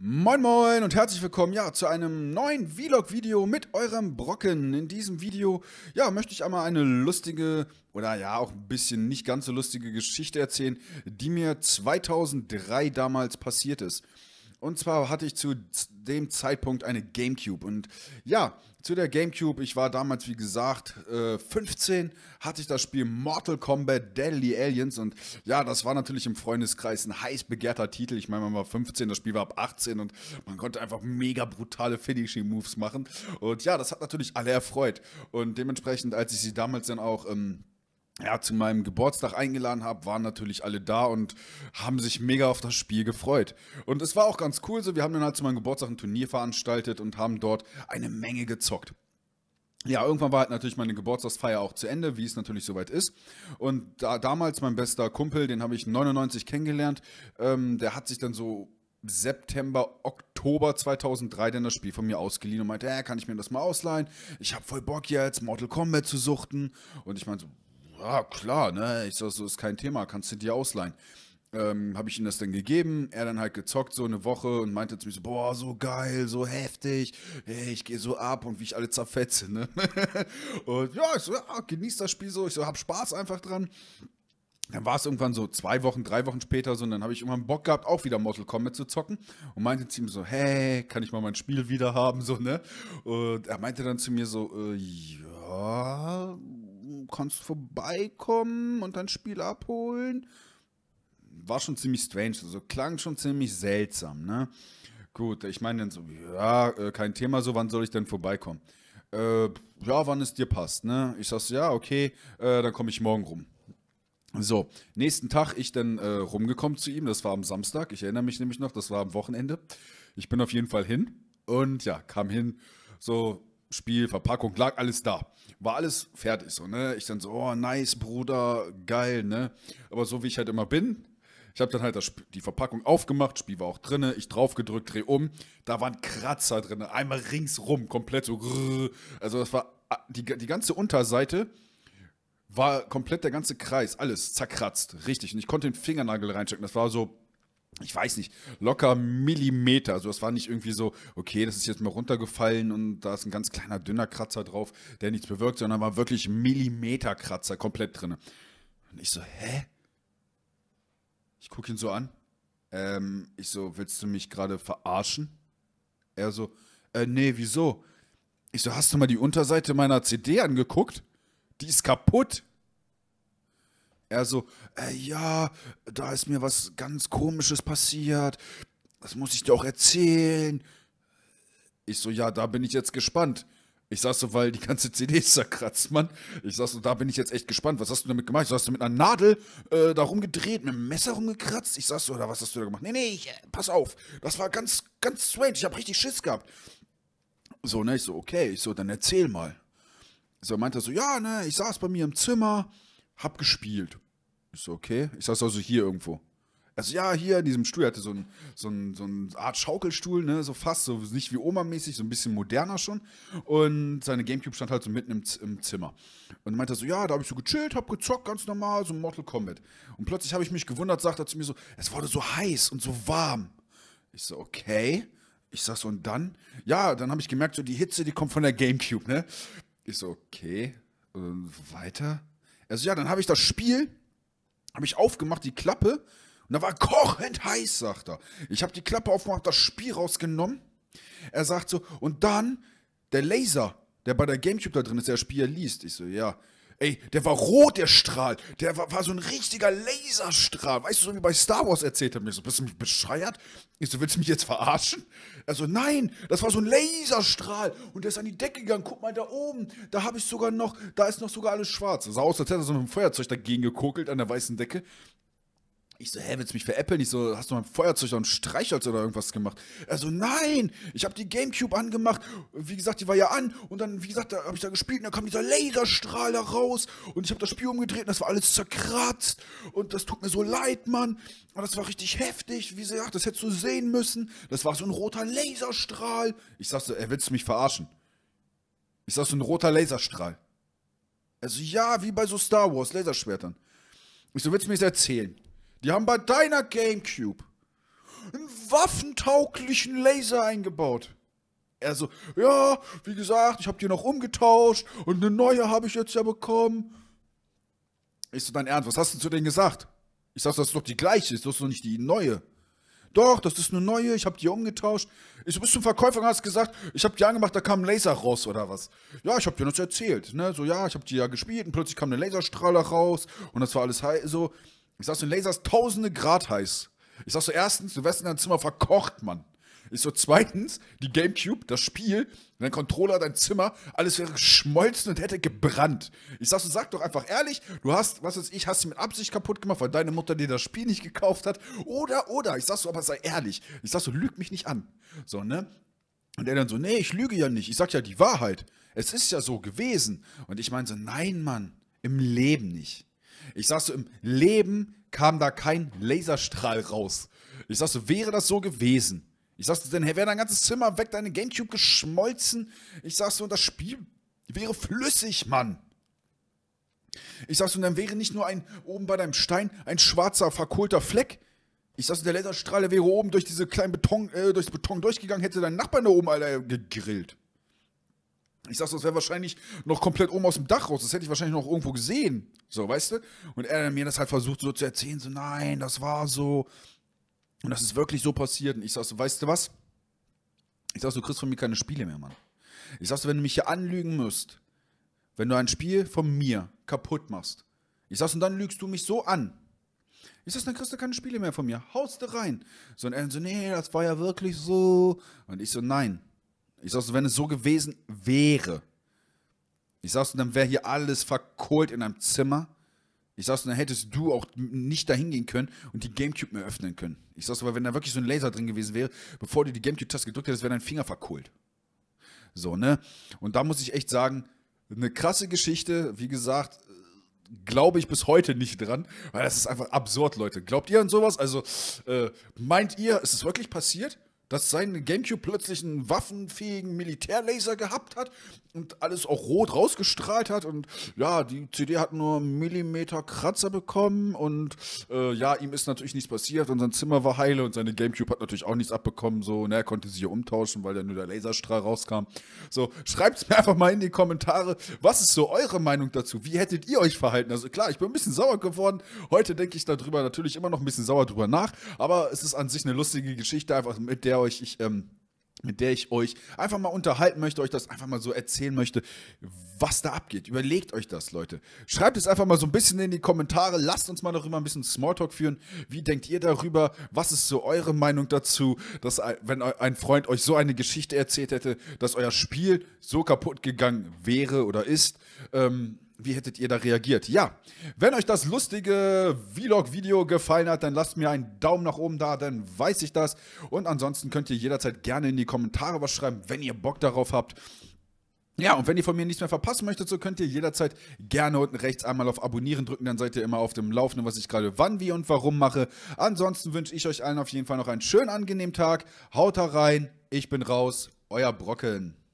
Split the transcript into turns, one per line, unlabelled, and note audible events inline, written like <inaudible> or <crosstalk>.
Moin moin und herzlich willkommen ja zu einem neuen Vlog Video mit eurem Brocken. In diesem Video ja, möchte ich einmal eine lustige oder ja auch ein bisschen nicht ganz so lustige Geschichte erzählen, die mir 2003 damals passiert ist. Und zwar hatte ich zu dem Zeitpunkt eine GameCube. Und ja, zu der GameCube, ich war damals, wie gesagt, 15, äh, hatte ich das Spiel Mortal Kombat Deadly Aliens. Und ja, das war natürlich im Freundeskreis ein heiß begehrter Titel. Ich meine, man war 15, das Spiel war ab 18 und man konnte einfach mega brutale Finishing-Moves machen. Und ja, das hat natürlich alle erfreut. Und dementsprechend, als ich sie damals dann auch... Ähm, ja, zu meinem Geburtstag eingeladen habe, waren natürlich alle da und haben sich mega auf das Spiel gefreut. Und es war auch ganz cool so. Wir haben dann halt zu meinem Geburtstag ein Turnier veranstaltet und haben dort eine Menge gezockt. Ja, irgendwann war halt natürlich meine Geburtstagsfeier auch zu Ende, wie es natürlich soweit ist. Und da, damals mein bester Kumpel, den habe ich 99 kennengelernt, ähm, der hat sich dann so September, Oktober 2003 dann das Spiel von mir ausgeliehen und meinte, äh, kann ich mir das mal ausleihen? Ich habe voll Bock jetzt, Mortal Kombat zu suchten. Und ich meinte so, ja klar, ne? Ich sag so, ist kein Thema, kannst du dir ausleihen. Ähm, habe ich ihm das dann gegeben, er dann halt gezockt so eine Woche und meinte zu mir so, boah, so geil, so heftig, hey, ich gehe so ab und wie ich alle zerfetze, ne? <laughs> und ja, ich so, ja, genieß das Spiel so, ich so, hab Spaß einfach dran. Dann war es irgendwann so zwei Wochen, drei Wochen später so und dann habe ich irgendwann Bock gehabt, auch wieder Mortal Kombat zu zocken und meinte zu ihm so, hey, kann ich mal mein Spiel wieder haben, so, ne? Und er meinte dann zu mir so, äh, ja, kannst vorbeikommen und dein Spiel abholen. War schon ziemlich strange, also klang schon ziemlich seltsam, ne? Gut, ich meine dann so, ja, äh, kein Thema, so, wann soll ich denn vorbeikommen? Äh, ja, wann es dir passt, ne? Ich sag's, ja, okay, äh, dann komme ich morgen rum. So, nächsten Tag ich dann äh, rumgekommen zu ihm, das war am Samstag, ich erinnere mich nämlich noch, das war am Wochenende. Ich bin auf jeden Fall hin und ja, kam hin, so Spiel, Verpackung, lag alles da. War alles fertig so, ne? Ich dann so, oh, nice, Bruder, geil, ne? Aber so wie ich halt immer bin, ich habe dann halt das, die Verpackung aufgemacht, Spiel war auch drin, ich draufgedrückt, dreh um, da waren Kratzer drin, einmal ringsrum, komplett so. Also das war die, die ganze Unterseite war komplett der ganze Kreis, alles zerkratzt, richtig. Und ich konnte den Fingernagel reinstecken. Das war so ich weiß nicht, locker Millimeter. Also das war nicht irgendwie so, okay, das ist jetzt mal runtergefallen und da ist ein ganz kleiner, dünner Kratzer drauf, der nichts bewirkt, sondern war wirklich Millimeterkratzer komplett drin. Und ich so, hä? Ich gucke ihn so an. Ähm, ich so, willst du mich gerade verarschen? Er so, äh, nee, wieso? Ich so, hast du mal die Unterseite meiner CD angeguckt? Die ist kaputt. Er so, äh, ja, da ist mir was ganz Komisches passiert. Das muss ich dir auch erzählen. Ich so, ja, da bin ich jetzt gespannt. Ich sag so, weil die ganze CD ist zerkratzt, Mann. Ich sag so, da bin ich jetzt echt gespannt. Was hast du damit gemacht? Ich hast so, mit einer Nadel äh, da rumgedreht, mit einem Messer rumgekratzt. Ich sag so, oder was hast du da gemacht? Nee, nee, ich, äh, pass auf. Das war ganz, ganz strange. Ich hab richtig Schiss gehabt. So, ne, ich so, okay. Ich so, dann erzähl mal. So, meinte er so, ja, ne, ich saß bei mir im Zimmer hab gespielt. Ist so, okay. Ich saß also hier irgendwo. Also ja, hier in diesem Stuhl er hatte so ein, so ein, so eine Art Schaukelstuhl, ne, so fast, so nicht wie Oma-mäßig, so ein bisschen moderner schon. Und seine Gamecube stand halt so mitten im, im Zimmer. Und meinte so, ja, da habe ich so gechillt, hab gezockt, ganz normal, so Mortal Kombat. Und plötzlich habe ich mich gewundert, sagt er zu mir so, es wurde so heiß und so warm. Ich so, okay. Ich sag so, und dann? Ja, dann habe ich gemerkt, so die Hitze, die kommt von der Gamecube, ne? Ich so, okay. Und weiter? Er so, ja, dann habe ich das Spiel, habe ich aufgemacht, die Klappe, und da war kochend heiß, sagt er. Ich habe die Klappe aufgemacht, das Spiel rausgenommen. Er sagt so, und dann der Laser, der bei der Gamecube da drin ist, der das Spiel liest. Ich so, ja. Ey, der war rot, der Strahl. Der war, war so ein richtiger Laserstrahl. Weißt du, so wie bei Star Wars erzählt er mir so, bist du mich bescheuert? Ich so, willst du mich jetzt verarschen? Also nein, das war so ein Laserstrahl und der ist an die Decke gegangen. Guck mal da oben, da habe ich sogar noch, da ist noch sogar alles schwarz. Das sah aus, als hätte er so mit einem Feuerzeug dagegen gekokelt an der weißen Decke. Ich so, hä, willst du mich veräppeln? Ich so, hast du mal ein Feuerzeug oder ein Streichholz oder irgendwas gemacht? Er so, nein, ich habe die Gamecube angemacht. Wie gesagt, die war ja an. Und dann, wie gesagt, da habe ich da gespielt und da kam dieser Laserstrahl da raus. Und ich habe das Spiel umgedreht und das war alles zerkratzt. Und das tut mir so leid, Mann. Und das war richtig heftig. Wie gesagt, das hättest du sehen müssen. Das war so ein roter Laserstrahl. Ich sag so, ey, willst du mich verarschen? Ich sag so, ein roter Laserstrahl. Also ja, wie bei so Star Wars Laserschwertern. Ich so, willst du mir das erzählen? Die haben bei deiner GameCube einen waffentauglichen Laser eingebaut. Er so, ja, wie gesagt, ich habe die noch umgetauscht und eine neue habe ich jetzt ja bekommen. Ich so, dein Ernst, was hast du zu denen gesagt? Ich sag, das ist doch die gleiche, das ist doch nicht die neue. Doch, das ist eine neue, ich habe die umgetauscht. Ich so, bist zum Verkäufer und hast gesagt, ich habe die angemacht, da kam ein Laser raus oder was. Ja, ich habe dir das erzählt, ne? So, ja, ich habe die ja gespielt und plötzlich kam ein Laserstrahler raus und das war alles so. Ich sag so, ein Laser ist tausende Grad heiß. Ich sag so, erstens, du wärst in deinem Zimmer verkocht, Mann. Ich so, zweitens, die Gamecube, das Spiel, dein Controller, dein Zimmer, alles wäre geschmolzen und hätte gebrannt. Ich sag so, sag doch einfach ehrlich, du hast, was weiß ich, hast sie mit Absicht kaputt gemacht, weil deine Mutter dir das Spiel nicht gekauft hat. Oder, oder, ich sag so, aber sei ehrlich. Ich sag so, lüg mich nicht an. So, ne? Und er dann so, nee, ich lüge ja nicht. Ich sag ja die Wahrheit. Es ist ja so gewesen. Und ich meine so, nein, Mann, im Leben nicht. Ich sag's so, im Leben kam da kein Laserstrahl raus. Ich sag's so, wäre das so gewesen. Ich sag's so, dann wäre dein ganzes Zimmer weg, deine Gamecube geschmolzen. Ich sag's so, und das Spiel wäre flüssig, Mann. Ich sag's so, und dann wäre nicht nur ein, oben bei deinem Stein, ein schwarzer, verkohlter Fleck. Ich sag's so, der Laserstrahl wäre oben durch diese kleinen Beton, äh, durchs Beton durchgegangen, hätte dein Nachbarn da oben, Alter, gegrillt. Ich sag so, das wäre wahrscheinlich noch komplett oben aus dem Dach raus. Das hätte ich wahrscheinlich noch irgendwo gesehen. So, weißt du? Und er mir das halt versucht so zu erzählen, so, nein, das war so. Und das ist wirklich so passiert. Und ich sag so, weißt du was? Ich sag so, du kriegst von mir keine Spiele mehr, Mann. Ich sag so, wenn du mich hier anlügen müsst, wenn du ein Spiel von mir kaputt machst, ich sag so, und dann lügst du mich so an. Ich sag so, dann kriegst du keine Spiele mehr von mir. Haust du rein. So, und er so, nee, das war ja wirklich so. Und ich so, nein. Ich sag's, wenn es so gewesen wäre, ich sag's, dann wäre hier alles verkohlt in einem Zimmer. Ich sag's, dann hättest du auch nicht dahin gehen können und die Gamecube mehr öffnen können. Ich sag's, aber wenn da wirklich so ein Laser drin gewesen wäre, bevor du die Gamecube-Taste gedrückt hättest, wäre dein Finger verkohlt. So, ne? Und da muss ich echt sagen, eine krasse Geschichte. Wie gesagt, glaube ich bis heute nicht dran, weil das ist einfach absurd, Leute. Glaubt ihr an sowas? Also äh, meint ihr, ist es wirklich passiert? dass sein Gamecube plötzlich einen waffenfähigen Militärlaser gehabt hat und alles auch rot rausgestrahlt hat und ja, die CD hat nur einen Millimeter Kratzer bekommen und äh, ja, ihm ist natürlich nichts passiert und sein Zimmer war heile und seine Gamecube hat natürlich auch nichts abbekommen, so, ne, er konnte sie hier umtauschen, weil dann nur der Laserstrahl rauskam. So, schreibt's mir einfach mal in die Kommentare, was ist so eure Meinung dazu? Wie hättet ihr euch verhalten? Also klar, ich bin ein bisschen sauer geworden, heute denke ich darüber natürlich immer noch ein bisschen sauer drüber nach, aber es ist an sich eine lustige Geschichte, einfach mit der der euch, ich, ähm, mit der ich euch einfach mal unterhalten möchte, euch das einfach mal so erzählen möchte, was da abgeht. Überlegt euch das, Leute. Schreibt es einfach mal so ein bisschen in die Kommentare. Lasst uns mal darüber ein bisschen Smalltalk führen. Wie denkt ihr darüber? Was ist so eure Meinung dazu, dass wenn ein Freund euch so eine Geschichte erzählt hätte, dass euer Spiel so kaputt gegangen wäre oder ist? Ähm, wie hättet ihr da reagiert? Ja, wenn euch das lustige Vlog-Video gefallen hat, dann lasst mir einen Daumen nach oben da, dann weiß ich das. Und ansonsten könnt ihr jederzeit gerne in die Kommentare was schreiben, wenn ihr Bock darauf habt. Ja, und wenn ihr von mir nichts mehr verpassen möchtet, so könnt ihr jederzeit gerne unten rechts einmal auf Abonnieren drücken, dann seid ihr immer auf dem Laufenden, was ich gerade wann, wie und warum mache. Ansonsten wünsche ich euch allen auf jeden Fall noch einen schönen, angenehmen Tag. Haut da rein, ich bin raus, euer Brocken.